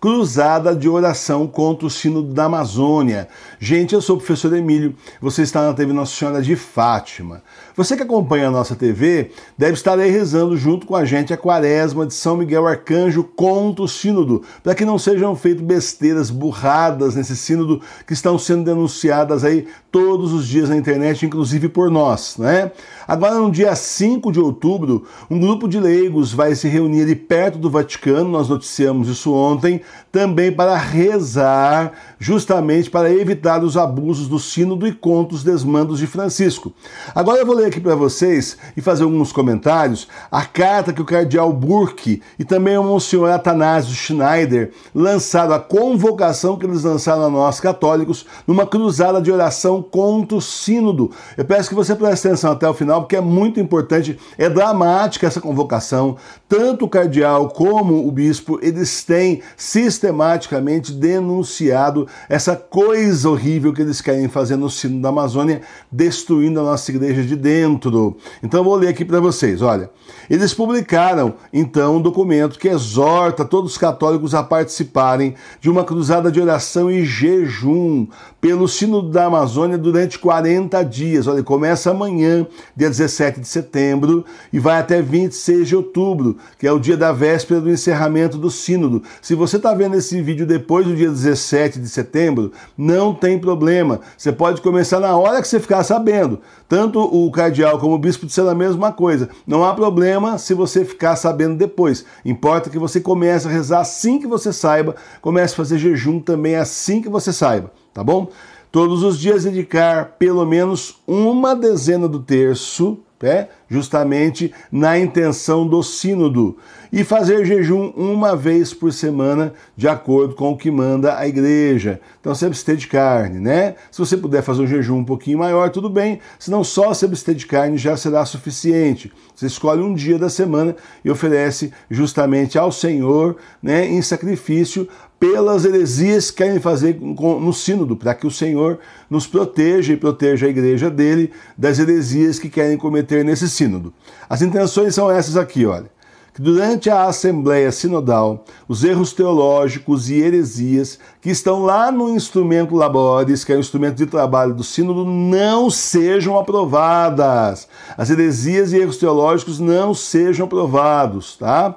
Cruzada de Oração contra o Sínodo da Amazônia. Gente, eu sou o professor Emílio, você está na TV Nossa Senhora de Fátima. Você que acompanha a nossa TV deve estar aí rezando junto com a gente a quaresma de São Miguel Arcanjo contra o Sínodo, para que não sejam feitas besteiras, burradas nesse Sínodo que estão sendo denunciadas aí todos os dias na internet, inclusive por nós, né? Agora, no dia 5 de outubro, um grupo de leigos vai se reunir ali perto do Vaticano, nós noticiamos isso ontem, também para rezar, justamente para evitar os abusos do sínodo e contra os desmandos de Francisco. Agora eu vou ler aqui para vocês e fazer alguns comentários a carta que o cardeal Burke e também o monsenhor Atanásio Schneider lançaram, a convocação que eles lançaram a nós católicos numa cruzada de oração contra o sínodo. Eu peço que você preste atenção até o final porque é muito importante, é dramática essa convocação. Tanto o cardeal como o bispo, eles têm se sistematicamente denunciado essa coisa horrível que eles querem fazer no sino da Amazônia, destruindo a nossa igreja de dentro. Então vou ler aqui para vocês, olha. Eles publicaram então um documento que exorta todos os católicos a participarem de uma cruzada de oração e jejum pelo sino da Amazônia durante 40 dias. Olha, começa amanhã, dia 17 de setembro, e vai até 26 de outubro, que é o dia da véspera do encerramento do sínodo. Se você está está vendo esse vídeo depois do dia 17 de setembro, não tem problema. Você pode começar na hora que você ficar sabendo. Tanto o cardeal como o bispo disseram a mesma coisa. Não há problema se você ficar sabendo depois. Importa que você comece a rezar assim que você saiba, comece a fazer jejum também assim que você saiba, tá bom? Todos os dias dedicar pelo menos uma dezena do terço, né? justamente na intenção do Sínodo, e fazer jejum uma vez por semana, de acordo com o que manda a igreja. Então se abster de carne, né? Se você puder fazer um jejum um pouquinho maior, tudo bem, senão só se abster de carne já será suficiente. Você escolhe um dia da semana e oferece justamente ao Senhor, né, em sacrifício pelas heresias que querem fazer no sínodo, para que o Senhor nos proteja e proteja a igreja dele das heresias que querem cometer nesse sínodo. As intenções são essas aqui, olha. Que durante a assembleia sinodal, os erros teológicos e heresias que estão lá no instrumento labores, que é o instrumento de trabalho do sínodo, não sejam aprovadas. As heresias e erros teológicos não sejam aprovados, tá?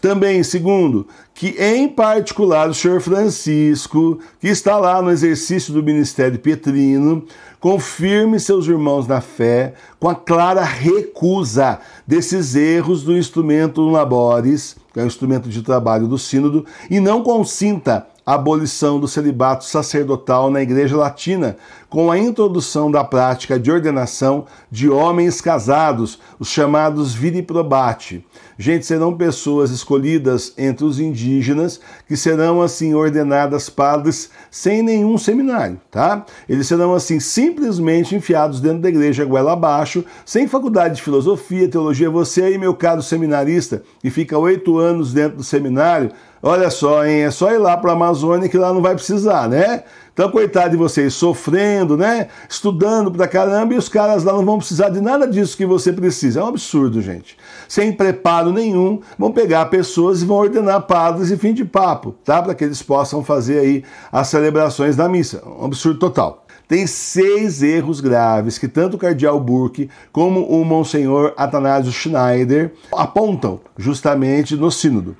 Também, segundo, que em particular o senhor Francisco, que está lá no exercício do ministério petrino, confirme seus irmãos na fé com a clara recusa desses erros do instrumento labores, que é o instrumento de trabalho do sínodo, e não consinta a abolição do celibato sacerdotal na Igreja Latina, com a introdução da prática de ordenação de homens casados, os chamados viriprobate. Gente, serão pessoas escolhidas entre os indígenas que serão assim ordenadas padres sem nenhum seminário, tá? Eles serão assim simplesmente enfiados dentro da igreja goela abaixo, sem faculdade de filosofia, teologia. Você aí, meu caro seminarista, e fica oito anos dentro do seminário, Olha só, hein? É só ir lá para a Amazônia que lá não vai precisar, né? Então, coitado de vocês, sofrendo, né? Estudando pra caramba, e os caras lá não vão precisar de nada disso que você precisa. É um absurdo, gente. Sem preparo nenhum, vão pegar pessoas e vão ordenar padres e fim de papo, tá? Para que eles possam fazer aí as celebrações da missa. Um absurdo total tem seis erros graves que tanto o cardeal Burke como o monsenhor Atanásio Schneider apontam justamente no sínodo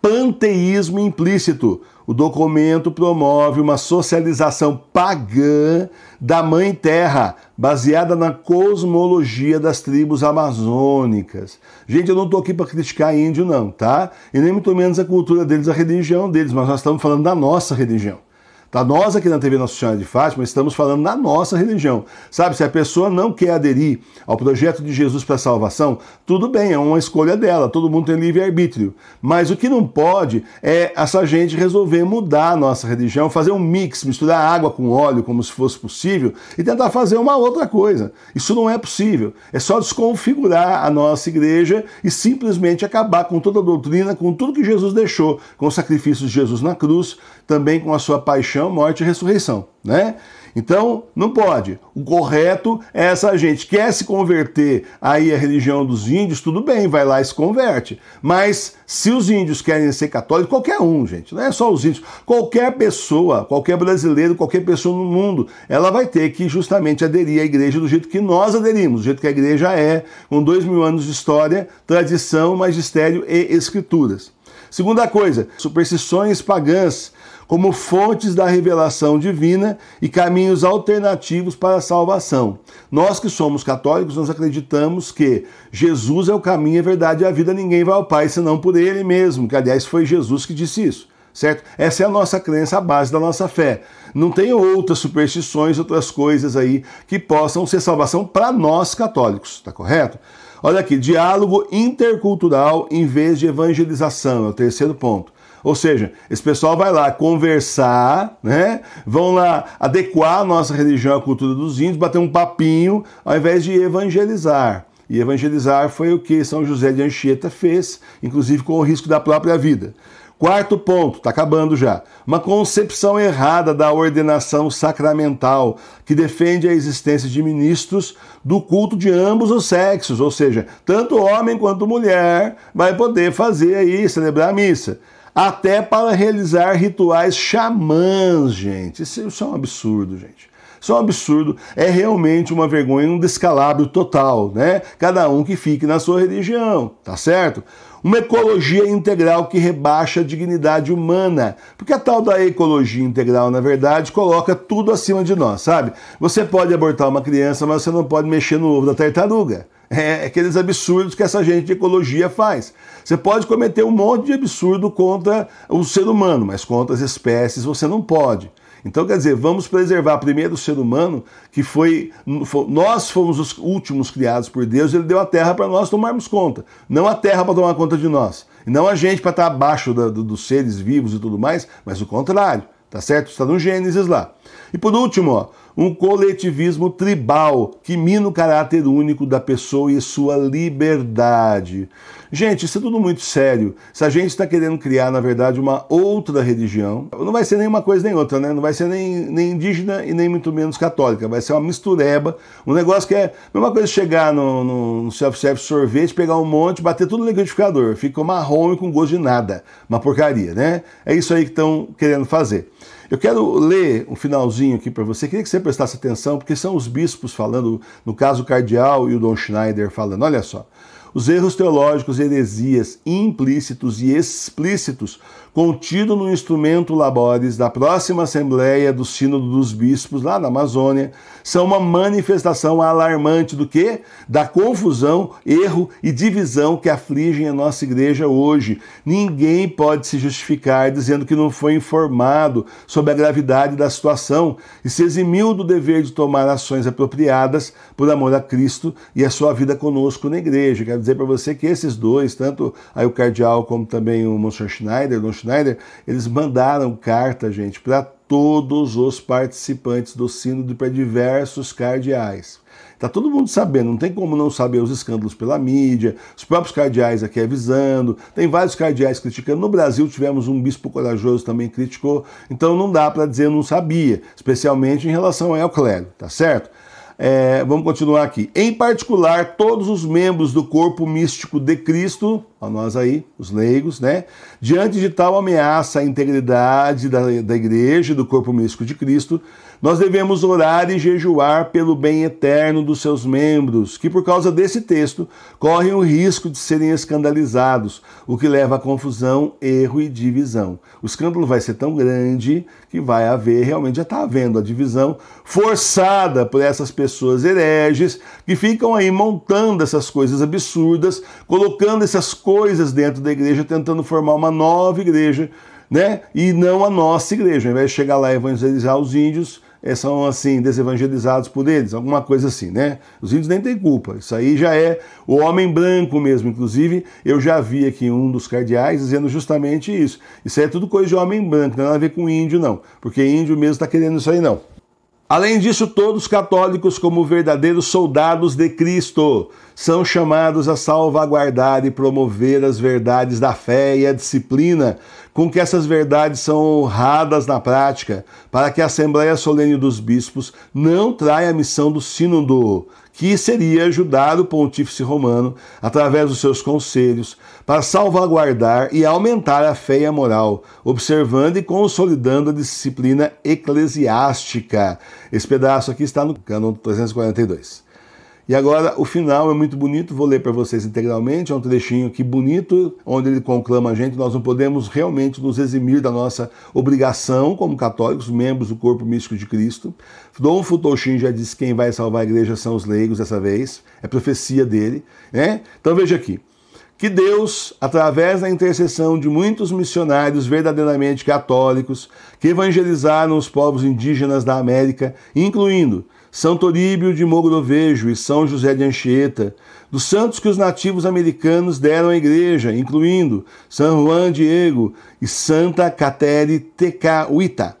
panteísmo implícito. O documento promove uma socialização pagã da Mãe Terra, baseada na cosmologia das tribos amazônicas. Gente, eu não estou aqui para criticar índio, não, tá? E nem muito menos a cultura deles, a religião deles, mas nós estamos falando da nossa religião. Tá? Nós aqui na TV Nossa Senhora de Fátima estamos falando da nossa religião. Sabe, se a pessoa não quer aderir ao projeto de Jesus para a salvação, tudo bem, é uma escolha dela, todo mundo tem livre-arbítrio. Mas o que não pode é essa gente resolver mudar a nossa religião, fazer um mix, misturar água com óleo, como se fosse possível, e tentar fazer uma outra coisa. Isso não é possível. É só desconfigurar a nossa igreja e simplesmente acabar com toda a doutrina, com tudo que Jesus deixou, com o sacrifício de Jesus na cruz, também com a sua paixão paixão, morte e ressurreição, né? Então, não pode. O correto é essa gente quer se converter aí à religião dos índios, tudo bem, vai lá e se converte. Mas se os índios querem ser católicos, qualquer um, gente, não é só os índios, qualquer pessoa, qualquer brasileiro, qualquer pessoa no mundo, ela vai ter que justamente aderir à igreja do jeito que nós aderimos, do jeito que a igreja é, com dois mil anos de história, tradição, magistério e escrituras. Segunda coisa, superstições pagãs como fontes da revelação divina e caminhos alternativos para a salvação. Nós que somos católicos, nós acreditamos que Jesus é o caminho, a verdade e a vida, ninguém vai ao Pai senão por ele mesmo, que aliás foi Jesus que disse isso certo? Essa é a nossa crença, a base da nossa fé. Não tem outras superstições, outras coisas aí que possam ser salvação para nós católicos, tá correto? Olha aqui, diálogo intercultural em vez de evangelização, é o terceiro ponto. Ou seja, esse pessoal vai lá conversar, né? Vão lá adequar a nossa religião à cultura dos índios, bater um papinho, ao invés de evangelizar. E evangelizar foi o que São José de Anchieta fez, inclusive com o risco da própria vida. Quarto ponto, está acabando já. Uma concepção errada da ordenação sacramental, que defende a existência de ministros do culto de ambos os sexos, ou seja, tanto homem quanto mulher vai poder fazer aí, celebrar a missa até para realizar rituais xamãs, gente. Isso, isso é um absurdo, gente. Isso é um absurdo, é realmente uma vergonha um descalabro total, né? Cada um que fique na sua religião, tá certo? Uma ecologia integral que rebaixa a dignidade humana. Porque a tal da ecologia integral, na verdade, coloca tudo acima de nós, sabe? Você pode abortar uma criança, mas você não pode mexer no ovo da tartaruga. É aqueles absurdos que essa gente de ecologia faz. Você pode cometer um monte de absurdo contra o ser humano, mas contra as espécies você não pode. Então, quer dizer, vamos preservar primeiro o ser humano, que foi. Nós fomos os últimos criados por Deus, ele deu a terra para nós tomarmos conta. Não a terra para tomar conta de nós. E não a gente para estar tá abaixo da, do, dos seres vivos e tudo mais, mas o contrário. Tá certo? Está no Gênesis lá. E por último, ó, um coletivismo tribal que mina o caráter único da pessoa e sua liberdade. Gente, isso é tudo muito sério. Se a gente está querendo criar, na verdade, uma outra religião, não vai ser nenhuma coisa nem outra, né? Não vai ser nem, nem indígena e nem muito menos católica. Vai ser uma mistureba, um negócio que é a mesma coisa chegar no, no, no self-service sorvete, pegar um monte, bater tudo no liquidificador. Fica marrom e com gosto de nada. Uma porcaria, né? É isso aí que estão querendo fazer. Eu quero ler um finalzinho aqui para você. Queria que você prestasse atenção, porque são os bispos falando, no caso o cardeal e o Dom Schneider falando. Olha só. Os erros teológicos e heresias implícitos e explícitos contido no instrumento Labores da próxima Assembleia do Sínodo dos Bispos, lá na Amazônia, são uma manifestação alarmante do que? Da confusão, erro e divisão que afligem a nossa igreja hoje. Ninguém pode se justificar dizendo que não foi informado sobre a gravidade da situação e se eximiu do dever de tomar ações apropriadas por amor a Cristo e a sua vida conosco na igreja. Quero dizer para você que esses dois, tanto aí o cardeal como também o Monsenhor Schneider, Schneider, eles mandaram carta, gente, para todos os participantes do sínodo para diversos cardeais. Tá todo mundo sabendo, não tem como não saber os escândalos pela mídia, os próprios cardeais aqui avisando, tem vários cardeais criticando. No Brasil tivemos um bispo corajoso também criticou, então não dá para dizer não sabia, especialmente em relação ao clero, tá certo? É, vamos continuar aqui. Em particular, todos os membros do corpo místico de Cristo, a nós aí, os leigos, né? Diante de tal ameaça à integridade da, da igreja e do corpo místico de Cristo, nós devemos orar e jejuar pelo bem eterno dos seus membros, que por causa desse texto correm o risco de serem escandalizados, o que leva a confusão, erro e divisão. O escândalo vai ser tão grande que vai haver, realmente já está havendo, a divisão forçada por essas pessoas hereges que ficam aí montando essas coisas absurdas, colocando essas coisas dentro da igreja, tentando formar uma nova igreja. Né? E não a nossa igreja. Ao invés de chegar lá e evangelizar os índios, é, são assim desevangelizados por eles, alguma coisa assim, né? Os índios nem têm culpa. Isso aí já é o homem branco mesmo. Inclusive, eu já vi aqui um dos cardeais dizendo justamente isso. Isso aí é tudo coisa de homem branco, não tem nada a ver com índio, não. Porque índio mesmo está querendo isso aí, não. Além disso, todos os católicos como verdadeiros soldados de Cristo são chamados a salvaguardar e promover as verdades da fé e a disciplina com que essas verdades são honradas na prática, para que a Assembleia Solene dos Bispos não traia a missão do Sínodo, que seria ajudar o Pontífice Romano, através dos seus conselhos, para salvaguardar e aumentar a fé e a moral, observando e consolidando a disciplina eclesiástica. Esse pedaço aqui está no Cânon 342. E agora o final é muito bonito, vou ler para vocês integralmente, é um trechinho que bonito, onde ele conclama a gente, nós não podemos realmente nos eximir da nossa obrigação como católicos, membros do corpo místico de Cristo. Dom Futoshin já disse que quem vai salvar a igreja são os leigos dessa vez, é profecia dele, né? Então veja aqui. Que Deus, através da intercessão de muitos missionários verdadeiramente católicos que evangelizaram os povos indígenas da América, incluindo são Toríbio de Mogrovejo e São José de Anchieta, dos santos que os nativos americanos deram à igreja, incluindo São Juan Diego e Santa Cateri Tecahuita,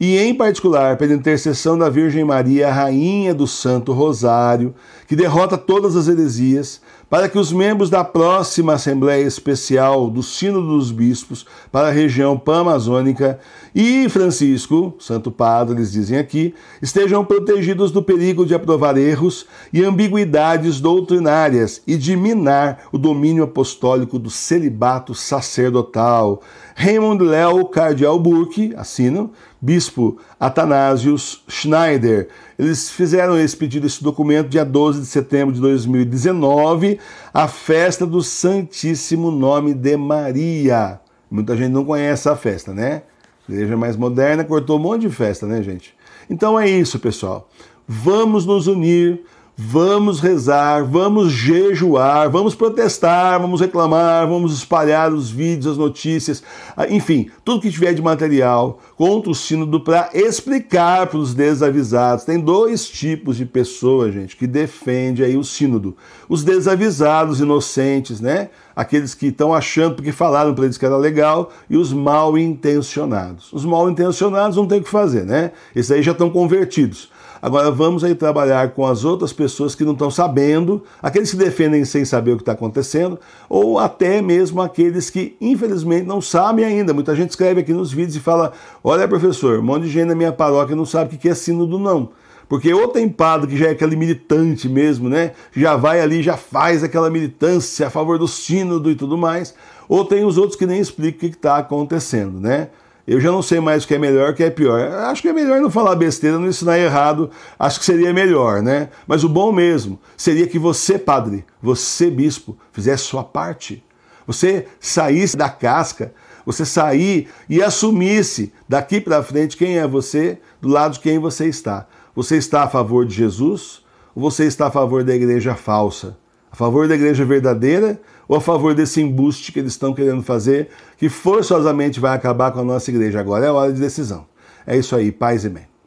e em particular pela intercessão da Virgem Maria, Rainha do Santo Rosário, que derrota todas as heresias, para que os membros da próxima Assembleia Especial do Sínodo dos Bispos para a região Pan-Amazônica e Francisco, Santo Padre, eles dizem aqui, estejam protegidos do perigo de aprovar erros e ambiguidades doutrinárias e de minar o domínio apostólico do celibato sacerdotal. Raymond Léo Cardial Burke, Assino, Bispo Atanasius Schneider. Eles fizeram esse pedido, esse documento, dia 12 de setembro de 2019, a festa do Santíssimo Nome de Maria. Muita gente não conhece a festa, né? igreja mais moderna cortou um monte de festa, né, gente? Então é isso, pessoal. Vamos nos unir Vamos rezar, vamos jejuar, vamos protestar, vamos reclamar, vamos espalhar os vídeos, as notícias, ah, enfim, tudo que tiver de material contra o Sínodo para explicar para os desavisados. Tem dois tipos de pessoas, gente, que defende aí o Sínodo: os desavisados, inocentes, né? Aqueles que estão achando porque falaram para eles que era legal, e os mal intencionados. Os mal intencionados não tem o que fazer, né? Esses aí já estão convertidos. Agora vamos aí trabalhar com as outras pessoas que não estão sabendo, aqueles que defendem sem saber o que está acontecendo, ou até mesmo aqueles que infelizmente não sabem ainda. Muita gente escreve aqui nos vídeos e fala: Olha, professor, um monte de gente na minha paróquia não sabe o que é sínodo, não. Porque ou tem padre que já é aquele militante mesmo, né? Já vai ali, já faz aquela militância a favor do sínodo e tudo mais, ou tem os outros que nem explicam o que está acontecendo, né? eu já não sei mais o que é melhor, o que é pior. Acho que é melhor não falar besteira, não ensinar errado. Acho que seria melhor, né? Mas o bom mesmo seria que você, padre, você, bispo, fizesse sua parte. Você saísse da casca, você sair e assumisse daqui para frente quem é você, do lado de quem você está. Você está a favor de Jesus ou você está a favor da igreja falsa? A favor da igreja verdadeira ou a favor desse embuste que eles estão querendo fazer, que forçosamente vai acabar com a nossa igreja. Agora é hora de decisão. É isso aí, paz e bem.